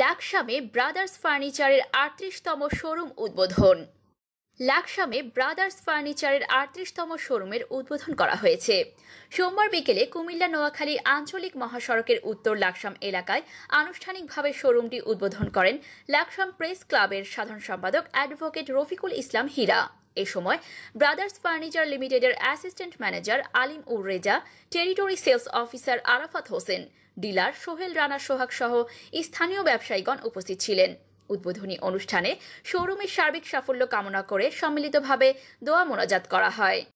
লাকসামে brothers ফার্নিচারের আটত্রিশতম showroom উদ্বোধন লাকসামে brothers ফার্নিচারের আটত্রিশতম শোরুমের উদ্বোধন করা হয়েছে সোমবার বিকেলে কুমিল্লা নোয়াখালী আঞ্চলিক মহাসড়কের উত্তর লাকসাম এলাকায় আনুষ্ঠানিকভাবে শোরুমটি উদ্বোধন করেন লাকসাম প্রেস ক্লাবের সাধারণ সম্পাদক অ্যাডভোকেট রফিকুল ইসলাম হীরা এ সময় ব্রাদার্স ফার্নিচার লিমিটেডের assistant manager Alim ur Reza territory sales officer Arafat Hossain dealer Sohel Rana Sohag সহ স্থানীয় ব্যবসায়ীগণ উপস্থিত ছিলেন উদ্বোধনী অনুষ্ঠানে শোরুমের সার্বিক সাফল্য কামনা করে সম্মিলিতভাবে দোয়া মোনাজাত করা হয়